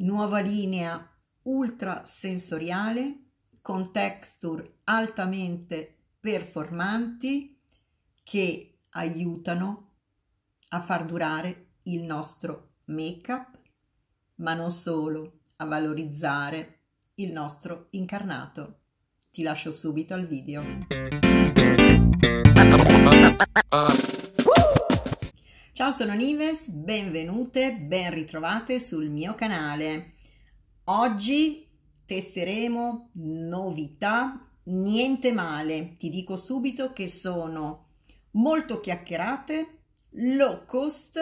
nuova linea ultrasensoriale con texture altamente performanti che aiutano a far durare il nostro make-up, ma non solo, a valorizzare il nostro incarnato. Ti lascio subito al video. Ciao, sono Nives, benvenute, ben ritrovate sul mio canale. Oggi testeremo novità, niente male. Ti dico subito che sono molto chiacchierate, low cost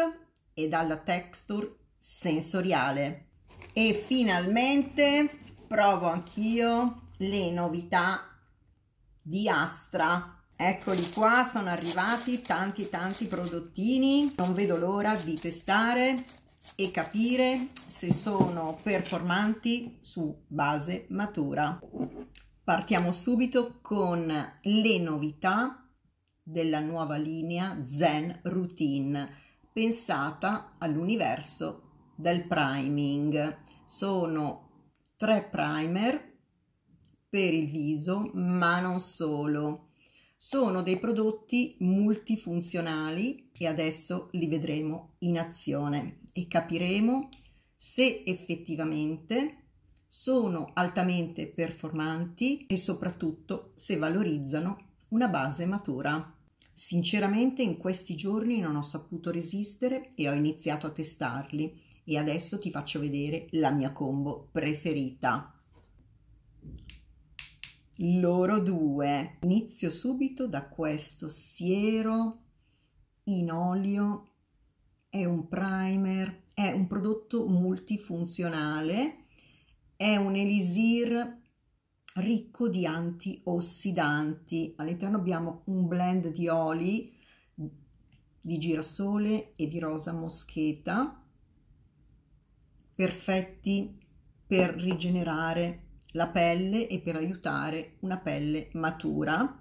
e dalla texture sensoriale. E finalmente provo anch'io le novità di Astra Eccoli qua, sono arrivati tanti tanti prodottini, non vedo l'ora di testare e capire se sono performanti su base matura. Partiamo subito con le novità della nuova linea Zen Routine, pensata all'universo del priming. Sono tre primer per il viso, ma non solo sono dei prodotti multifunzionali e adesso li vedremo in azione e capiremo se effettivamente sono altamente performanti e soprattutto se valorizzano una base matura. Sinceramente in questi giorni non ho saputo resistere e ho iniziato a testarli e adesso ti faccio vedere la mia combo preferita loro due. Inizio subito da questo siero in olio, è un primer, è un prodotto multifunzionale, è un elisir ricco di antiossidanti. All'interno abbiamo un blend di oli di girasole e di rosa moscheta, perfetti per rigenerare la pelle e per aiutare una pelle matura.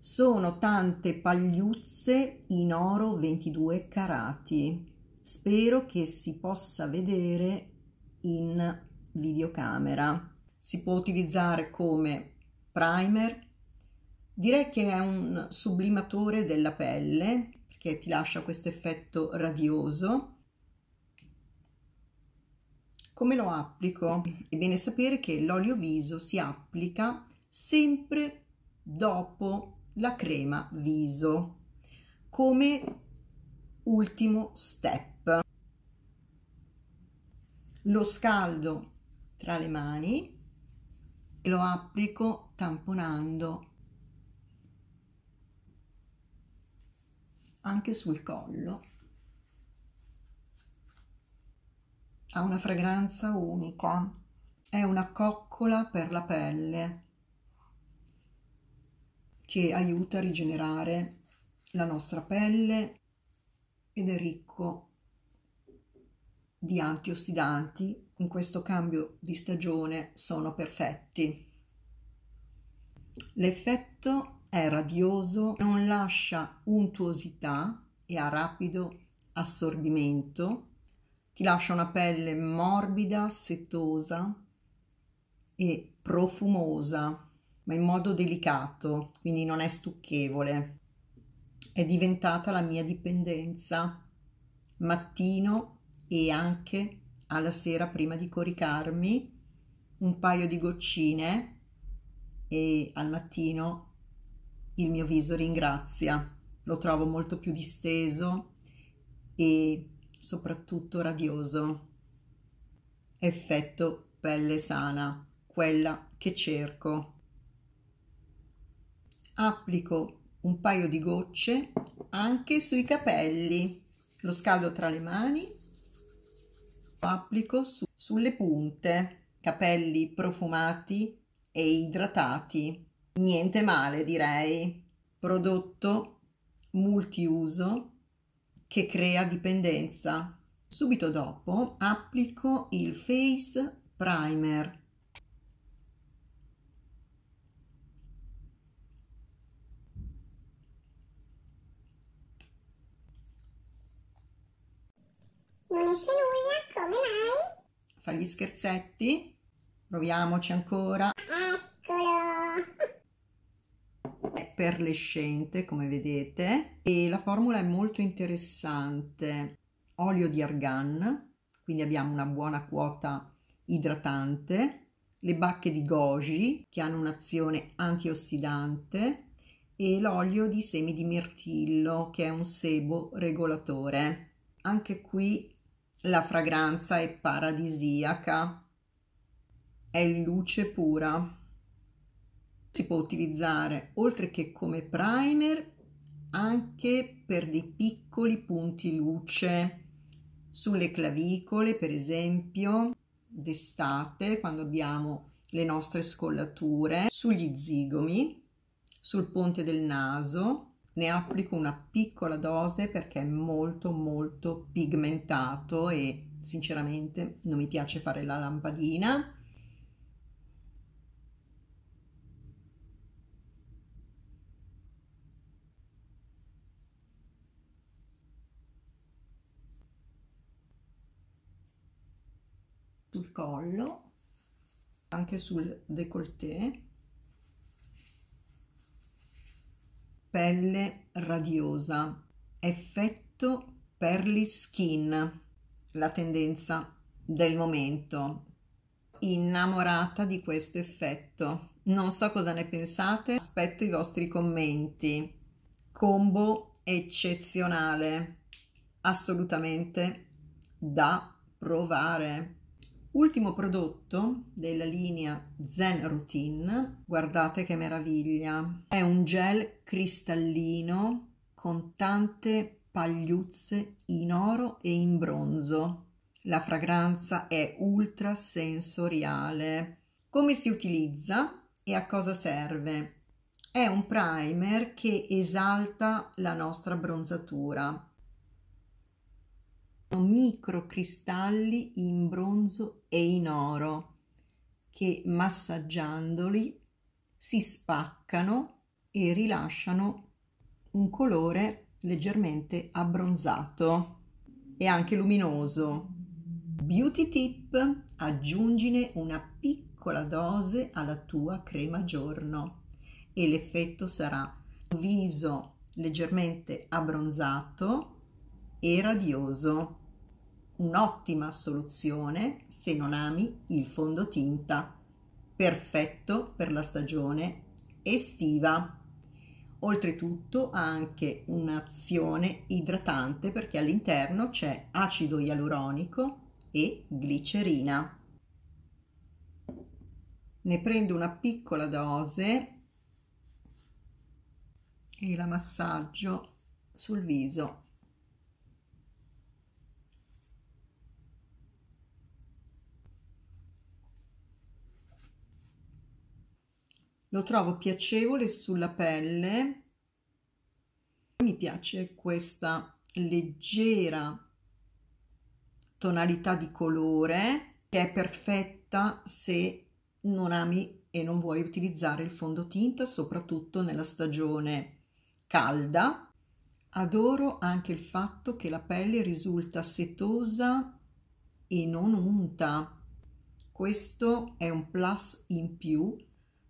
Sono tante pagliuzze in oro 22 carati. Spero che si possa vedere in videocamera. Si può utilizzare come primer. Direi che è un sublimatore della pelle perché ti lascia questo effetto radioso come lo applico? Ebbene sapere che l'olio viso si applica sempre dopo la crema viso come ultimo step. Lo scaldo tra le mani e lo applico tamponando anche sul collo Ha una fragranza unica. È una coccola per la pelle che aiuta a rigenerare la nostra pelle ed è ricco di antiossidanti. In questo cambio di stagione sono perfetti. L'effetto è radioso, non lascia untuosità e ha rapido assorbimento ti lascia una pelle morbida, setosa e profumosa, ma in modo delicato, quindi non è stucchevole. È diventata la mia dipendenza mattino e anche alla sera prima di coricarmi un paio di goccine e al mattino il mio viso ringrazia, lo trovo molto più disteso e soprattutto radioso. Effetto pelle sana, quella che cerco. Applico un paio di gocce anche sui capelli. Lo scaldo tra le mani, lo applico su, sulle punte, capelli profumati e idratati. Niente male direi. Prodotto multiuso che crea dipendenza. Subito dopo applico il Face Primer. Non esce nulla, come mai? Fagli scherzetti? Proviamoci ancora. Eh, perlescente come vedete e la formula è molto interessante olio di argan quindi abbiamo una buona quota idratante le bacche di goji che hanno un'azione antiossidante e l'olio di semi di mirtillo che è un sebo regolatore anche qui la fragranza è paradisiaca è luce pura si può utilizzare oltre che come primer anche per dei piccoli punti luce sulle clavicole, per esempio, d'estate quando abbiamo le nostre scollature, sugli zigomi, sul ponte del naso, ne applico una piccola dose perché è molto molto pigmentato e sinceramente non mi piace fare la lampadina sul collo, anche sul décolleté, pelle radiosa, effetto perli skin, la tendenza del momento. Innamorata di questo effetto. Non so cosa ne pensate, aspetto i vostri commenti. Combo eccezionale, assolutamente da provare. Ultimo prodotto della linea Zen Routine, guardate che meraviglia, è un gel cristallino con tante pagliuzze in oro e in bronzo. La fragranza è ultra sensoriale. Come si utilizza e a cosa serve? È un primer che esalta la nostra bronzatura microcristalli in bronzo e in oro che massaggiandoli si spaccano e rilasciano un colore leggermente abbronzato e anche luminoso. Beauty tip, aggiungine una piccola dose alla tua crema giorno e l'effetto sarà viso leggermente abbronzato e radioso un'ottima soluzione se non ami il fondotinta, perfetto per la stagione estiva. Oltretutto ha anche un'azione idratante perché all'interno c'è acido ialuronico e glicerina. Ne prendo una piccola dose e la massaggio sul viso lo trovo piacevole sulla pelle mi piace questa leggera tonalità di colore che è perfetta se non ami e non vuoi utilizzare il fondotinta soprattutto nella stagione calda adoro anche il fatto che la pelle risulta setosa e non unta questo è un plus in più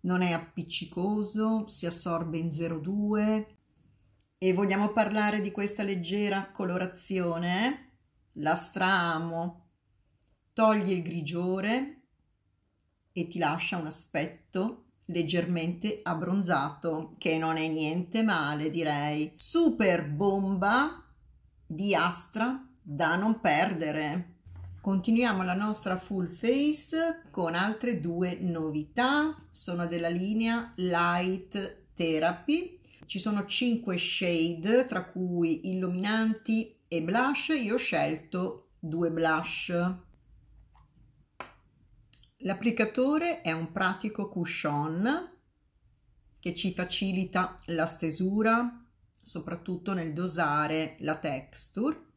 non è appiccicoso, si assorbe in 0,2 e vogliamo parlare di questa leggera colorazione? La stramo, togli il grigiore e ti lascia un aspetto leggermente abbronzato, che non è niente male direi. Super bomba di Astra da non perdere. Continuiamo la nostra full face con altre due novità, sono della linea Light Therapy. Ci sono 5 shade, tra cui illuminanti e blush. Io ho scelto due blush. L'applicatore è un pratico cushion che ci facilita la stesura, soprattutto nel dosare la texture.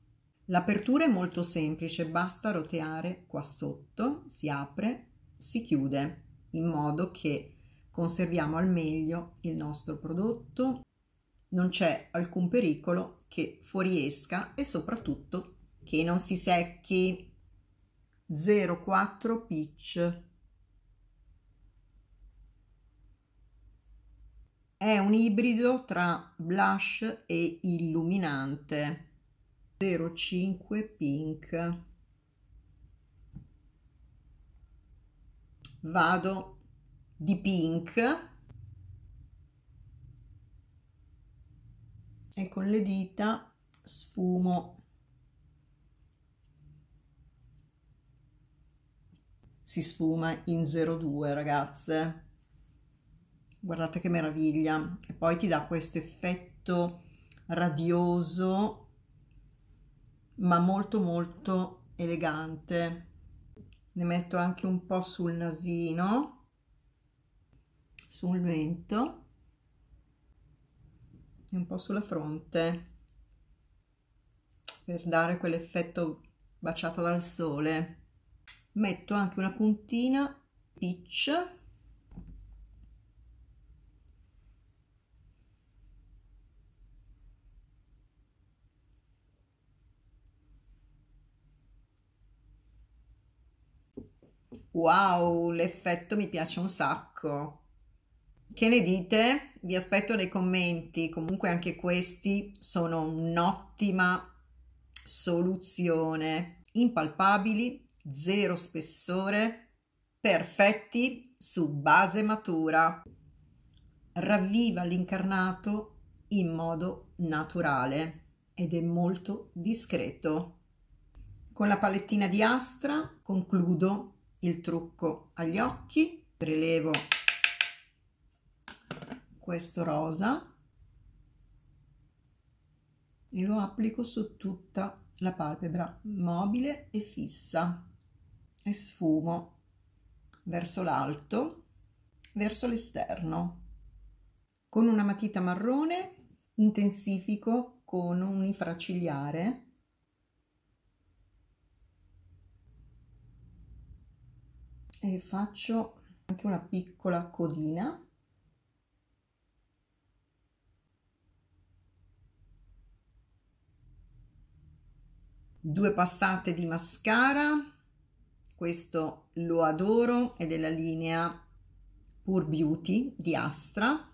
L'apertura è molto semplice, basta roteare qua sotto, si apre, si chiude in modo che conserviamo al meglio il nostro prodotto, non c'è alcun pericolo che fuoriesca e soprattutto che non si secchi. 04 pitch è un ibrido tra blush e illuminante 05 pink vado di pink e con le dita sfumo si sfuma in 02 ragazze guardate che meraviglia e poi ti dà questo effetto radioso ma molto molto elegante ne metto anche un po' sul nasino sul mento e un po' sulla fronte per dare quell'effetto baciata dal sole metto anche una puntina peach Wow, l'effetto mi piace un sacco. Che ne dite? Vi aspetto nei commenti. Comunque anche questi sono un'ottima soluzione. Impalpabili, zero spessore, perfetti su base matura. Ravviva l'incarnato in modo naturale ed è molto discreto. Con la palettina di Astra concludo il trucco agli occhi, prelevo questo rosa e lo applico su tutta la palpebra mobile e fissa e sfumo verso l'alto, verso l'esterno. Con una matita marrone intensifico con un infracigliare e faccio anche una piccola codina due passate di mascara questo lo adoro è della linea Pure Beauty di Astra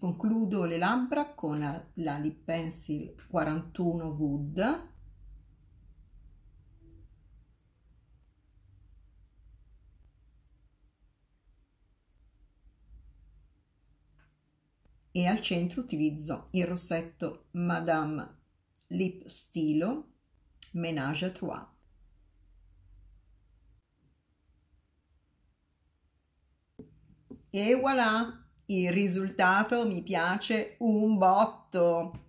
Concludo le labbra con la, la Lip Pencil 41 Wood. E al centro utilizzo il rossetto Madame Lip Stilo Ménage à Trois. E voilà! Il risultato mi piace un botto.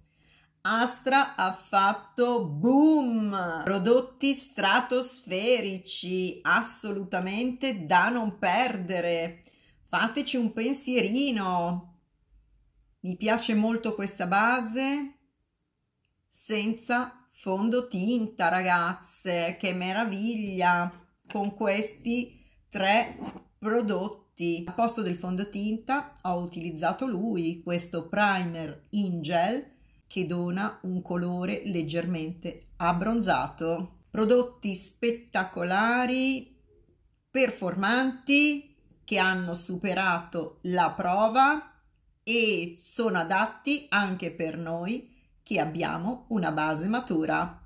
Astra ha fatto boom, prodotti stratosferici, assolutamente da non perdere. Fateci un pensierino. Mi piace molto questa base senza fondotinta, ragazze, che meraviglia con questi tre prodotti tutti. Al posto del fondotinta ho utilizzato lui, questo primer in gel che dona un colore leggermente abbronzato. Prodotti spettacolari, performanti, che hanno superato la prova e sono adatti anche per noi che abbiamo una base matura.